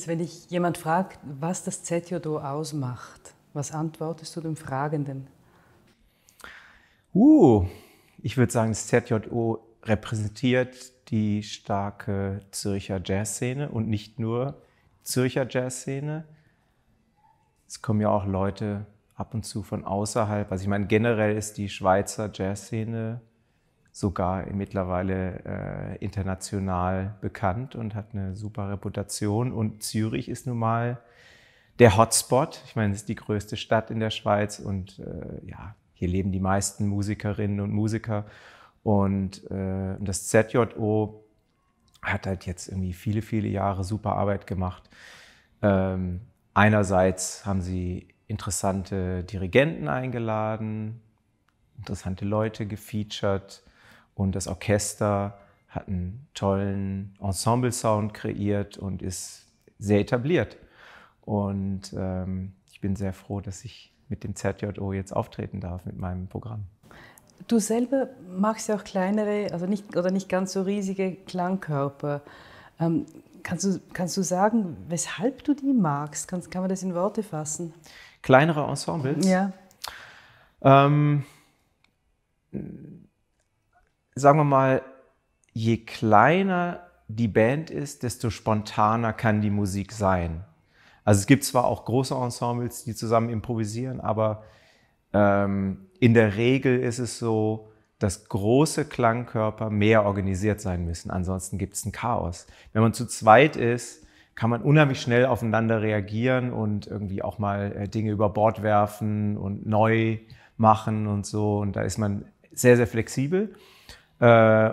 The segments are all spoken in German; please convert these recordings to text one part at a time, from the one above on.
Nils, wenn dich jemand fragt, was das ZJO ausmacht, was antwortest du dem Fragenden? Uh, ich würde sagen, das ZJO repräsentiert die starke Zürcher Jazzszene und nicht nur Zürcher Jazzszene. Es kommen ja auch Leute ab und zu von außerhalb. Also ich meine, generell ist die Schweizer Jazzszene sogar mittlerweile äh, international bekannt und hat eine super Reputation. Und Zürich ist nun mal der Hotspot. Ich meine, es ist die größte Stadt in der Schweiz und äh, ja, hier leben die meisten Musikerinnen und Musiker. Und äh, das ZJO hat halt jetzt irgendwie viele, viele Jahre super Arbeit gemacht. Ähm, einerseits haben sie interessante Dirigenten eingeladen, interessante Leute gefeatured, und das Orchester hat einen tollen Ensemble-Sound kreiert und ist sehr etabliert. Und ähm, ich bin sehr froh, dass ich mit dem ZJO jetzt auftreten darf mit meinem Programm. Du selber machst ja auch kleinere, also nicht oder nicht ganz so riesige Klangkörper. Ähm, kannst, du, kannst du sagen, weshalb du die magst? Kann, kann man das in Worte fassen? Kleinere Ensembles? Ja. Ähm, sagen wir mal, je kleiner die Band ist, desto spontaner kann die Musik sein. Also es gibt zwar auch große Ensembles, die zusammen improvisieren, aber ähm, in der Regel ist es so, dass große Klangkörper mehr organisiert sein müssen. Ansonsten gibt es ein Chaos. Wenn man zu zweit ist, kann man unheimlich schnell aufeinander reagieren und irgendwie auch mal äh, Dinge über Bord werfen und neu machen und so. Und da ist man sehr, sehr flexibel. Äh,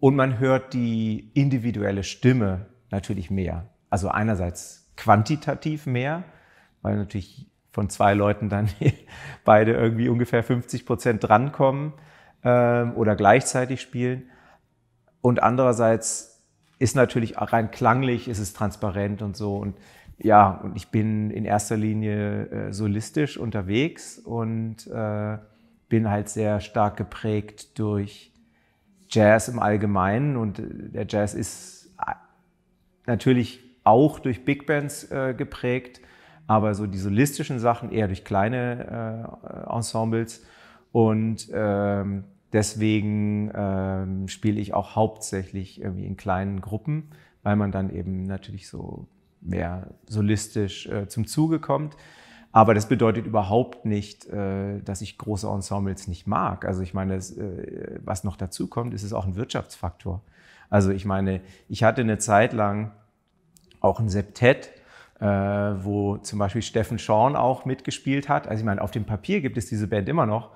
und man hört die individuelle Stimme natürlich mehr. Also einerseits quantitativ mehr, weil natürlich von zwei Leuten dann beide irgendwie ungefähr 50 Prozent drankommen äh, oder gleichzeitig spielen. Und andererseits ist natürlich rein klanglich, ist es transparent und so. Und ja, und ich bin in erster Linie äh, solistisch unterwegs und äh, bin halt sehr stark geprägt durch Jazz im Allgemeinen und äh, der Jazz ist äh, natürlich auch durch Big Bands äh, geprägt, aber so die solistischen Sachen eher durch kleine äh, Ensembles und ähm, deswegen ähm, spiele ich auch hauptsächlich irgendwie in kleinen Gruppen, weil man dann eben natürlich so mehr solistisch äh, zum Zuge kommt. Aber das bedeutet überhaupt nicht, äh, dass ich große Ensembles nicht mag. Also ich meine, äh, was noch dazu kommt, ist es auch ein Wirtschaftsfaktor. Also ich meine, ich hatte eine Zeit lang auch ein Septett, äh, wo zum Beispiel Steffen Schorn auch mitgespielt hat. Also ich meine, auf dem Papier gibt es diese Band immer noch,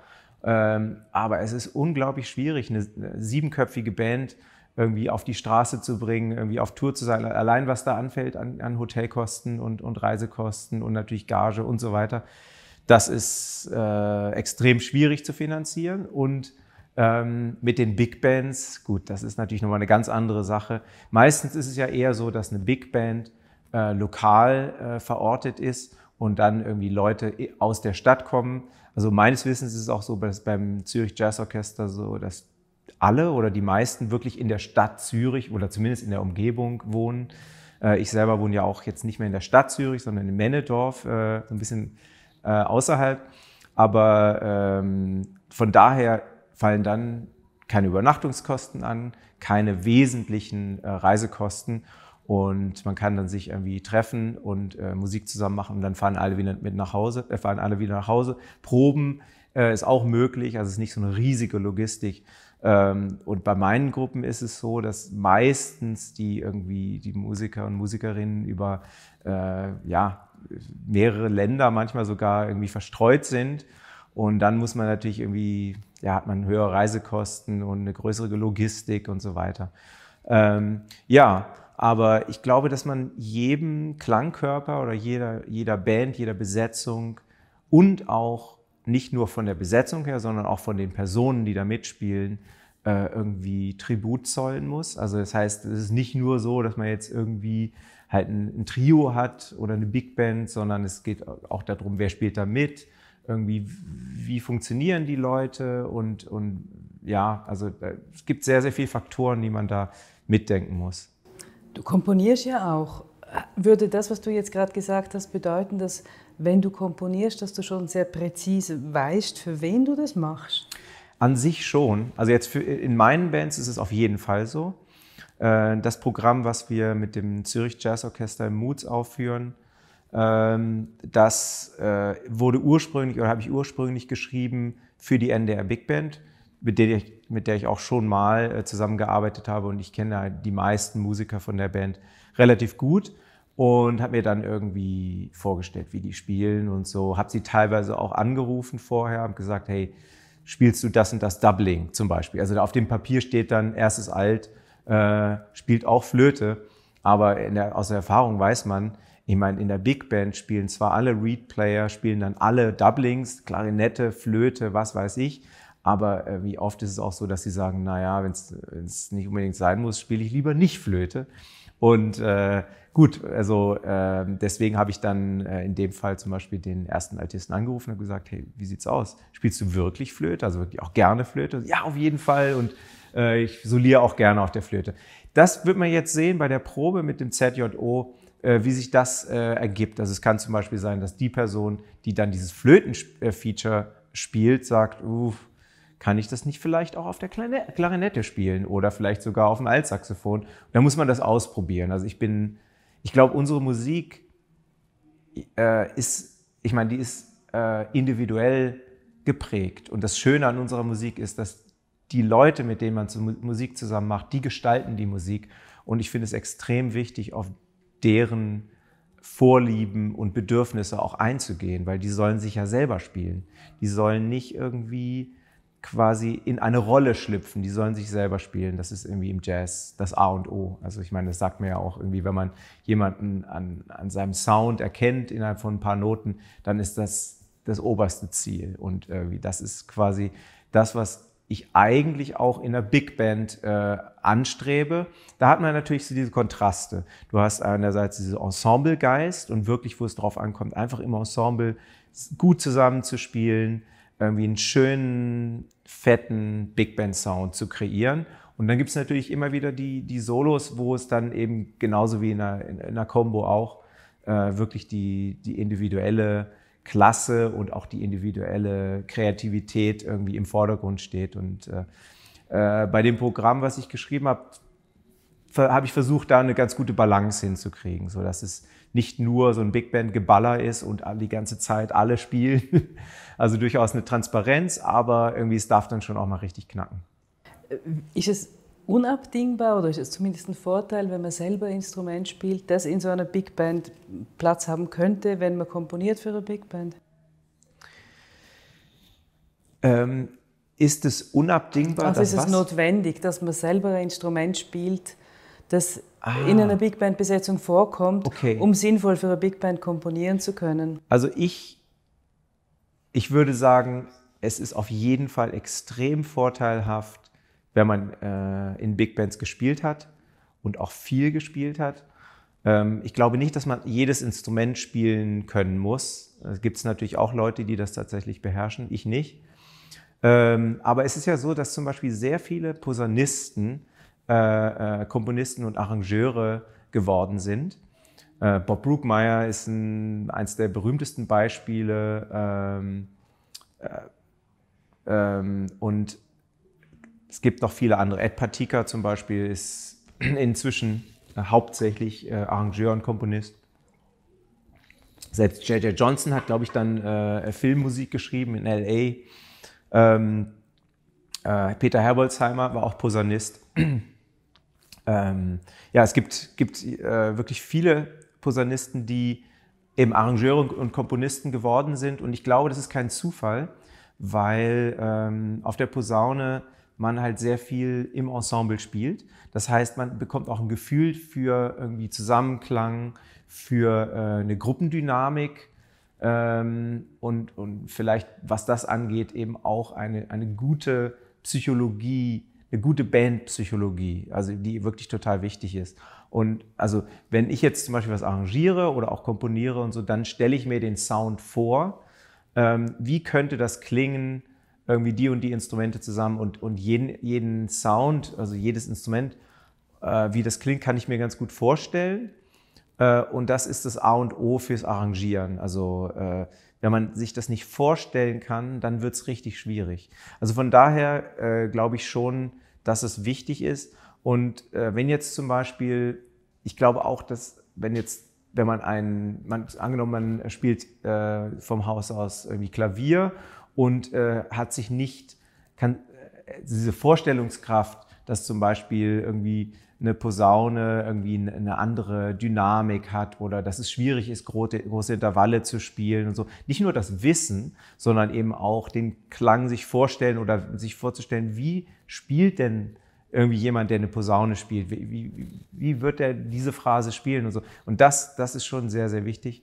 ähm, aber es ist unglaublich schwierig, eine siebenköpfige Band irgendwie auf die Straße zu bringen, irgendwie auf Tour zu sein. Allein was da anfällt an, an Hotelkosten und, und Reisekosten und natürlich Gage und so weiter, das ist äh, extrem schwierig zu finanzieren. Und ähm, mit den Big Bands, gut, das ist natürlich nochmal eine ganz andere Sache. Meistens ist es ja eher so, dass eine Big Band äh, lokal äh, verortet ist und dann irgendwie Leute aus der Stadt kommen. Also meines Wissens ist es auch so, dass beim Zürich Jazz Orchester so, dass alle oder die meisten wirklich in der Stadt Zürich oder zumindest in der Umgebung wohnen. Äh, ich selber wohne ja auch jetzt nicht mehr in der Stadt Zürich, sondern in Männedorf, äh, so ein bisschen äh, außerhalb. Aber ähm, von daher fallen dann keine Übernachtungskosten an, keine wesentlichen Reisekosten. Und man kann dann sich irgendwie treffen und Musik zusammen machen und dann fahren alle wieder mit nach Hause, fahren alle wieder nach Hause. Proben ist auch möglich, also es ist nicht so eine riesige Logistik, ähm, und bei meinen Gruppen ist es so, dass meistens die irgendwie die Musiker und Musikerinnen über äh, ja, mehrere Länder, manchmal sogar irgendwie verstreut sind. Und dann muss man natürlich irgendwie, ja, hat man höhere Reisekosten und eine größere Logistik und so weiter. Ähm, ja, aber ich glaube, dass man jedem Klangkörper oder jeder, jeder Band, jeder Besetzung und auch nicht nur von der Besetzung her, sondern auch von den Personen, die da mitspielen, äh, irgendwie Tribut zollen muss. Also das heißt, es ist nicht nur so, dass man jetzt irgendwie halt ein, ein Trio hat oder eine Big Band, sondern es geht auch darum, wer spielt da mit, irgendwie wie funktionieren die Leute und, und ja, also es gibt sehr, sehr viele Faktoren, die man da mitdenken muss. Du komponierst ja auch würde das, was du jetzt gerade gesagt hast, bedeuten, dass wenn du komponierst, dass du schon sehr präzise weißt, für wen du das machst? An sich schon. Also jetzt für, in meinen Bands ist es auf jeden Fall so. Äh, das Programm, was wir mit dem Zürich Jazz Orchester im Moods aufführen, ähm, das äh, wurde ursprünglich oder habe ich ursprünglich geschrieben für die NDR Big Band mit der ich, mit der ich auch schon mal äh, zusammengearbeitet habe und ich kenne die meisten Musiker von der Band relativ gut und habe mir dann irgendwie vorgestellt, wie die spielen und so. Habe sie teilweise auch angerufen vorher und gesagt, hey, spielst du das und das Doubling zum Beispiel? Also auf dem Papier steht dann erstes Alt, äh, spielt auch Flöte, aber der, aus der Erfahrung weiß man, ich meine, in der Big Band spielen zwar alle Reed-Player, spielen dann alle Doublings, Klarinette, Flöte, was weiß ich, aber äh, wie oft ist es auch so, dass sie sagen, naja, wenn es nicht unbedingt sein muss, spiele ich lieber nicht Flöte. Und äh, gut, also äh, deswegen habe ich dann äh, in dem Fall zum Beispiel den ersten Altisten angerufen und gesagt, hey, wie sieht's aus? Spielst du wirklich Flöte? Also wirklich auch gerne Flöte? Ja, auf jeden Fall. Und äh, ich soliere auch gerne auf der Flöte. Das wird man jetzt sehen bei der Probe mit dem ZJO, äh, wie sich das äh, ergibt. Also es kann zum Beispiel sein, dass die Person, die dann dieses Flötenfeature äh, spielt, sagt, uff, kann ich das nicht vielleicht auch auf der Klarinette spielen oder vielleicht sogar auf dem Altsaxophon? Da muss man das ausprobieren. Also ich bin, ich glaube, unsere Musik äh, ist, ich meine, die ist äh, individuell geprägt. Und das Schöne an unserer Musik ist, dass die Leute, mit denen man Musik zusammen macht, die gestalten die Musik. Und ich finde es extrem wichtig, auf deren Vorlieben und Bedürfnisse auch einzugehen, weil die sollen sich ja selber spielen. Die sollen nicht irgendwie quasi in eine Rolle schlüpfen. Die sollen sich selber spielen. Das ist irgendwie im Jazz das A und O. Also ich meine, das sagt mir ja auch irgendwie, wenn man jemanden an, an seinem Sound erkennt innerhalb von ein paar Noten, dann ist das das oberste Ziel. Und irgendwie das ist quasi das, was ich eigentlich auch in der Big Band äh, anstrebe. Da hat man natürlich so diese Kontraste. Du hast einerseits diesen Ensemblegeist und wirklich, wo es drauf ankommt, einfach im Ensemble gut zusammenzuspielen, irgendwie einen schönen, fetten Big Band Sound zu kreieren. Und dann gibt es natürlich immer wieder die, die Solos, wo es dann eben genauso wie in einer, Combo auch äh, wirklich die, die individuelle Klasse und auch die individuelle Kreativität irgendwie im Vordergrund steht. Und äh, äh, bei dem Programm, was ich geschrieben habe, habe ich versucht, da eine ganz gute Balance hinzukriegen, so dass es nicht nur so ein Big Band Geballer ist und die ganze Zeit alle spielen. Also durchaus eine Transparenz, aber irgendwie es darf dann schon auch mal richtig knacken. Äh, ist es unabdingbar oder ist es zumindest ein Vorteil, wenn man selber Instrument spielt, das in so einer Big Band Platz haben könnte, wenn man komponiert für eine Big Band? Ähm, ist es unabdingbar? Also ist es was? notwendig, dass man selber ein Instrument spielt, das ah. in einer Big Band-Besetzung vorkommt, okay. um sinnvoll für eine Big Band komponieren zu können. Also ich, ich würde sagen, es ist auf jeden Fall extrem vorteilhaft, wenn man äh, in Big Bands gespielt hat und auch viel gespielt hat. Ähm, ich glaube nicht, dass man jedes Instrument spielen können muss. Es gibt natürlich auch Leute, die das tatsächlich beherrschen, ich nicht. Ähm, aber es ist ja so, dass zum Beispiel sehr viele Posaunisten äh, äh, Komponisten und Arrangeure geworden sind. Äh, Bob Brookmeyer ist ein, eines der berühmtesten Beispiele. Ähm, äh, ähm, und es gibt noch viele andere. Ed Patika zum Beispiel ist inzwischen äh, hauptsächlich Arrangeur und Komponist. Selbst J.J. Johnson hat, glaube ich, dann äh, Filmmusik geschrieben in L.A. Ähm, äh, Peter Herbolzheimer war auch Posaunist. Ähm, ja, es gibt, gibt äh, wirklich viele Posaunisten, die eben Arrangeure und Komponisten geworden sind. Und ich glaube, das ist kein Zufall, weil ähm, auf der Posaune man halt sehr viel im Ensemble spielt. Das heißt, man bekommt auch ein Gefühl für irgendwie Zusammenklang, für äh, eine Gruppendynamik ähm, und, und vielleicht, was das angeht, eben auch eine, eine gute Psychologie eine gute Bandpsychologie, also die wirklich total wichtig ist. Und also wenn ich jetzt zum Beispiel was arrangiere oder auch komponiere und so, dann stelle ich mir den Sound vor, ähm, wie könnte das klingen, irgendwie die und die Instrumente zusammen und, und jeden, jeden Sound, also jedes Instrument, äh, wie das klingt, kann ich mir ganz gut vorstellen. Äh, und das ist das A und O fürs Arrangieren. Also äh, wenn man sich das nicht vorstellen kann, dann wird es richtig schwierig. Also von daher äh, glaube ich schon, dass es wichtig ist. Und äh, wenn jetzt zum Beispiel, ich glaube auch, dass wenn jetzt, wenn man einen, man, angenommen, man spielt äh, vom Haus aus irgendwie Klavier und äh, hat sich nicht, kann äh, diese Vorstellungskraft, dass zum Beispiel irgendwie eine Posaune irgendwie eine andere Dynamik hat oder dass es schwierig ist, große Intervalle zu spielen und so. Nicht nur das Wissen, sondern eben auch den Klang sich vorstellen oder sich vorzustellen, wie spielt denn irgendwie jemand, der eine Posaune spielt, wie, wie, wie wird er diese Phrase spielen und so. Und das, das ist schon sehr, sehr wichtig.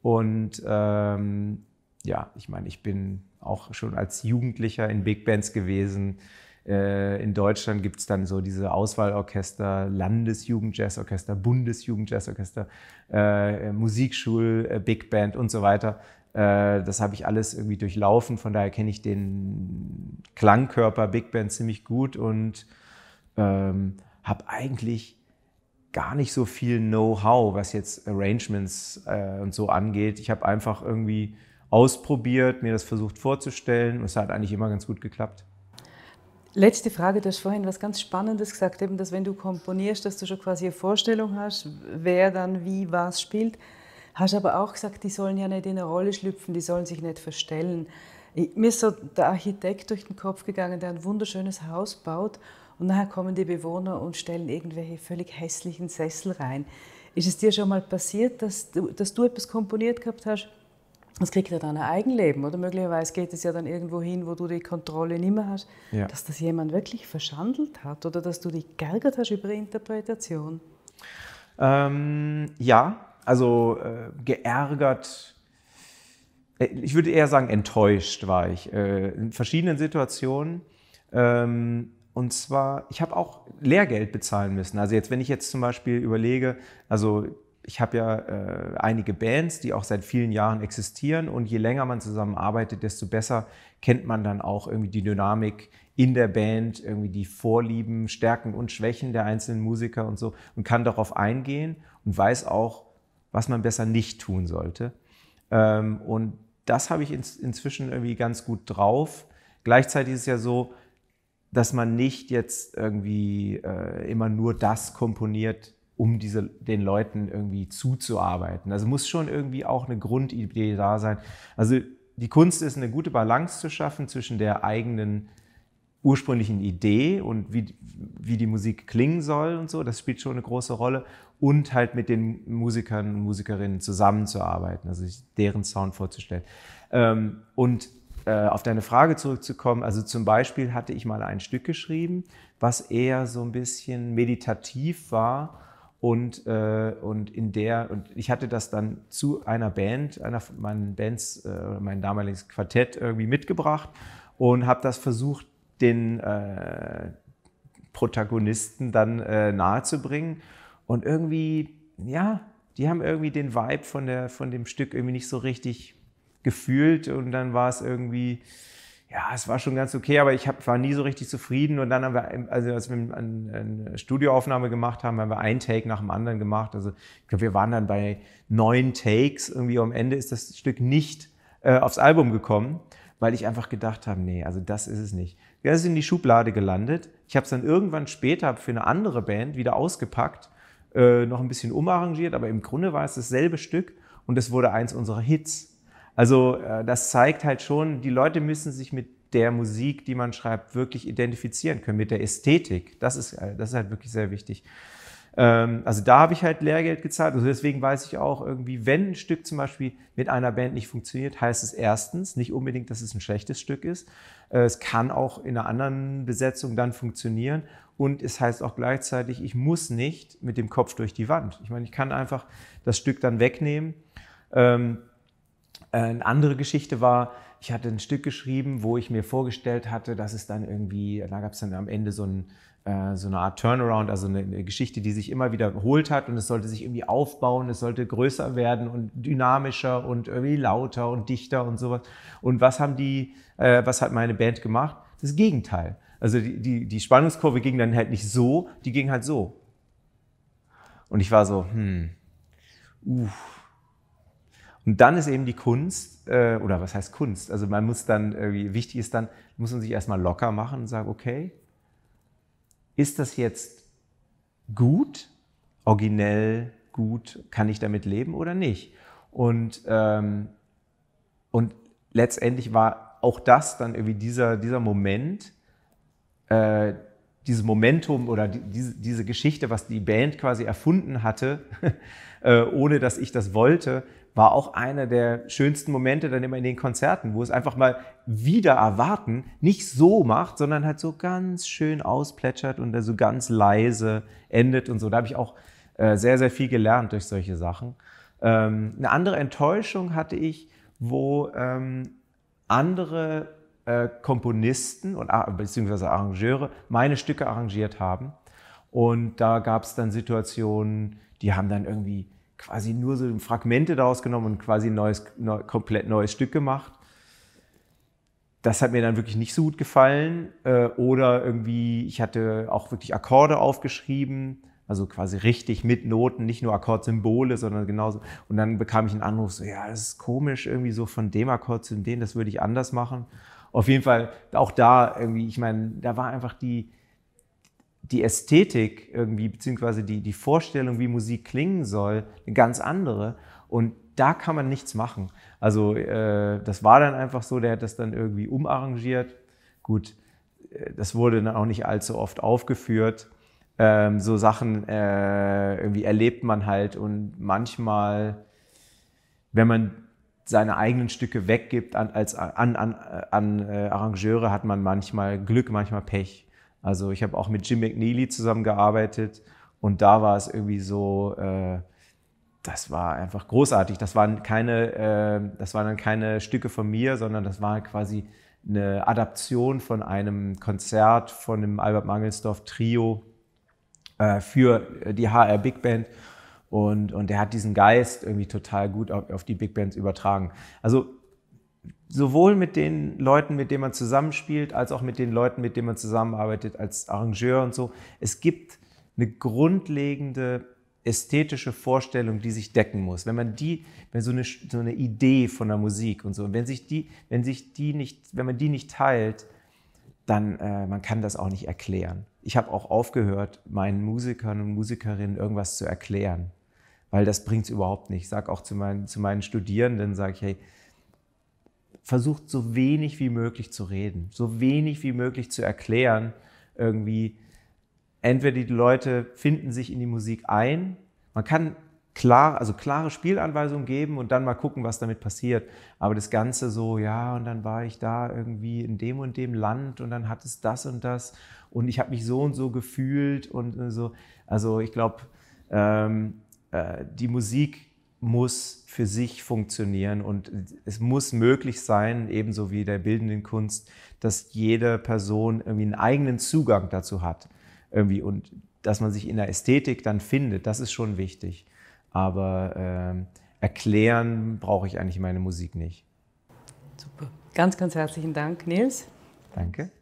Und ähm, ja, ich meine, ich bin auch schon als Jugendlicher in Big Bands gewesen. Äh, in Deutschland gibt es dann so diese Auswahlorchester, Landesjugendjazzorchester, Bundesjugendjazzorchester, äh, Musikschul, äh, Big Band und so weiter. Äh, das habe ich alles irgendwie durchlaufen. Von daher kenne ich den Klangkörper Big Band ziemlich gut und ähm, habe eigentlich gar nicht so viel Know-how, was jetzt Arrangements äh, und so angeht. Ich habe einfach irgendwie ausprobiert, mir das versucht vorzustellen und es hat eigentlich immer ganz gut geklappt. Letzte Frage, du hast vorhin was ganz Spannendes gesagt, eben, dass wenn du komponierst, dass du schon quasi eine Vorstellung hast, wer dann wie was spielt. Hast aber auch gesagt, die sollen ja nicht in eine Rolle schlüpfen, die sollen sich nicht verstellen. Mir ist so der Architekt durch den Kopf gegangen, der ein wunderschönes Haus baut und nachher kommen die Bewohner und stellen irgendwelche völlig hässlichen Sessel rein. Ist es dir schon mal passiert, dass du, dass du etwas komponiert gehabt hast, das kriegt ja dann ein Eigenleben, oder? Möglicherweise geht es ja dann irgendwo hin, wo du die Kontrolle nicht mehr hast, ja. dass das jemand wirklich verschandelt hat oder dass du dich geärgert hast über die Interpretation. Ähm, ja, also äh, geärgert, äh, ich würde eher sagen, enttäuscht war ich äh, in verschiedenen Situationen. Ähm, und zwar, ich habe auch Lehrgeld bezahlen müssen. Also jetzt, wenn ich jetzt zum Beispiel überlege, also ich habe ja äh, einige Bands, die auch seit vielen Jahren existieren und je länger man zusammenarbeitet, desto besser kennt man dann auch irgendwie die Dynamik in der Band, irgendwie die Vorlieben, Stärken und Schwächen der einzelnen Musiker und so und kann darauf eingehen und weiß auch, was man besser nicht tun sollte. Ähm, und das habe ich in, inzwischen irgendwie ganz gut drauf. Gleichzeitig ist es ja so, dass man nicht jetzt irgendwie äh, immer nur das komponiert, um diese, den Leuten irgendwie zuzuarbeiten. Also muss schon irgendwie auch eine Grundidee da sein. Also die Kunst ist, eine gute Balance zu schaffen zwischen der eigenen ursprünglichen Idee und wie, wie die Musik klingen soll und so, das spielt schon eine große Rolle. Und halt mit den Musikern und Musikerinnen zusammenzuarbeiten, also sich deren Sound vorzustellen. Ähm, und äh, auf deine Frage zurückzukommen, also zum Beispiel hatte ich mal ein Stück geschrieben, was eher so ein bisschen meditativ war und, äh, und in der, und ich hatte das dann zu einer Band, einer von meinen Bands, äh, mein damaliges Quartett irgendwie mitgebracht und habe das versucht, den äh, Protagonisten dann äh, nahezubringen. Und irgendwie, ja, die haben irgendwie den Vibe von, der, von dem Stück irgendwie nicht so richtig gefühlt. Und dann war es irgendwie, ja, es war schon ganz okay, aber ich hab, war nie so richtig zufrieden. Und dann haben wir, also als wir eine, Studioaufnahme gemacht haben, haben wir einen Take nach dem anderen gemacht. Also ich glaube, wir waren dann bei neun Takes. Irgendwie am Ende ist das Stück nicht äh, aufs Album gekommen, weil ich einfach gedacht habe, nee, also das ist es nicht. Das ist in die Schublade gelandet. Ich habe es dann irgendwann später für eine andere Band wieder ausgepackt, äh, noch ein bisschen umarrangiert, aber im Grunde war es dasselbe Stück und es wurde eins unserer Hits. Also äh, das zeigt halt schon, die Leute müssen sich mit der Musik, die man schreibt, wirklich identifizieren können, mit der Ästhetik. Das ist, äh, das ist halt wirklich sehr wichtig. Ähm, also da habe ich halt Lehrgeld gezahlt. Also deswegen weiß ich auch irgendwie, wenn ein Stück zum Beispiel mit einer Band nicht funktioniert, heißt es erstens nicht unbedingt, dass es ein schlechtes Stück ist. Äh, es kann auch in einer anderen Besetzung dann funktionieren. Und es heißt auch gleichzeitig, ich muss nicht mit dem Kopf durch die Wand. Ich meine, ich kann einfach das Stück dann wegnehmen. Ähm, äh, eine andere Geschichte war, ich hatte ein Stück geschrieben, wo ich mir vorgestellt hatte, dass es dann irgendwie, da gab es dann am Ende so, ein, äh, so eine Art Turnaround, also eine, Geschichte, die sich immer wieder wiederholt hat und es sollte sich irgendwie aufbauen, es sollte größer werden und dynamischer und irgendwie lauter und dichter und sowas. Und was haben die, äh, was hat meine Band gemacht? Das Gegenteil. Also die, die, die Spannungskurve ging dann halt nicht so, die ging halt so. Und ich war so, hm, uff und dann ist eben die Kunst, äh, oder was heißt Kunst? Also man muss dann, irgendwie, wichtig ist dann, muss man sich erstmal locker machen und sagen, okay, ist das jetzt gut, originell gut, kann ich damit leben oder nicht? Und, ähm, und letztendlich war auch das dann irgendwie dieser, dieser Moment, äh, dieses Momentum oder die, diese, diese, Geschichte, was die Band quasi erfunden hatte, äh, ohne dass ich das wollte, war auch einer der schönsten Momente dann immer in den Konzerten, wo es einfach mal wieder erwarten, nicht so macht, sondern halt so ganz schön ausplätschert und so ganz leise endet und so. Da habe ich auch äh, sehr, sehr viel gelernt durch solche Sachen. Ähm, eine andere Enttäuschung hatte ich, wo ähm, andere äh, Komponisten und beziehungsweise Arrangeure meine Stücke arrangiert haben. Und da gab es dann Situationen, die haben dann irgendwie quasi nur so Fragmente daraus genommen und quasi ein neues, neu, komplett neues Stück gemacht. Das hat mir dann wirklich nicht so gut gefallen. Äh, oder irgendwie, ich hatte auch wirklich Akkorde aufgeschrieben, also quasi richtig mit Noten, nicht nur Akkordsymbole, sondern genauso. Und dann bekam ich einen Anruf, so, ja, das ist komisch, irgendwie so von dem Akkord zu dem, das würde ich anders machen. Auf jeden Fall auch da irgendwie, ich meine, da war einfach die, die Ästhetik irgendwie, beziehungsweise die, die Vorstellung, wie Musik klingen soll, eine ganz andere. Und da kann man nichts machen. Also äh, das war dann einfach so, der hat das dann irgendwie umarrangiert. Gut, äh, das wurde dann auch nicht allzu oft aufgeführt. Ähm, so Sachen äh, irgendwie erlebt man halt und manchmal, wenn man seine eigenen Stücke weggibt an, als, an, an, äh, an äh, Arrangeure, hat man manchmal Glück, manchmal Pech. Also ich habe auch mit Jim McNeely zusammengearbeitet und da war es irgendwie so, äh, das war einfach großartig. Das waren keine, äh, das waren dann keine Stücke von mir, sondern das war quasi eine Adaption von einem Konzert von dem Albert Mangelsdorf Trio äh, für die HR Big Band und, und er hat diesen Geist irgendwie total gut auf, auf die Big Bands übertragen. Also sowohl mit den Leuten, mit denen man zusammenspielt, als auch mit den Leuten, mit denen man zusammenarbeitet, als Arrangeur und so. Es gibt eine grundlegende ästhetische Vorstellung, die sich decken muss. Wenn man die, wenn so eine, so eine Idee von der Musik und so, wenn sich die, wenn sich die nicht, wenn man die nicht teilt, dann äh, man kann das auch nicht erklären. Ich habe auch aufgehört, meinen Musikern und Musikerinnen irgendwas zu erklären weil das bringt es überhaupt nicht. Ich sage auch zu meinen, zu meinen Studierenden, sage ich, hey, versucht so wenig wie möglich zu reden, so wenig wie möglich zu erklären. Irgendwie, entweder die Leute finden sich in die Musik ein, man kann klar, also klare Spielanweisungen geben und dann mal gucken, was damit passiert. Aber das Ganze so, ja, und dann war ich da irgendwie in dem und dem Land und dann hat es das und das und ich habe mich so und so gefühlt und so. Also ich glaube, ähm, äh, die Musik muss für sich funktionieren und es muss möglich sein, ebenso wie der bildenden Kunst, dass jede Person irgendwie einen eigenen Zugang dazu hat. Irgendwie und dass man sich in der Ästhetik dann findet, das ist schon wichtig. Aber äh, erklären brauche ich eigentlich meine Musik nicht. Super. Ganz, ganz herzlichen Dank, Nils. Danke.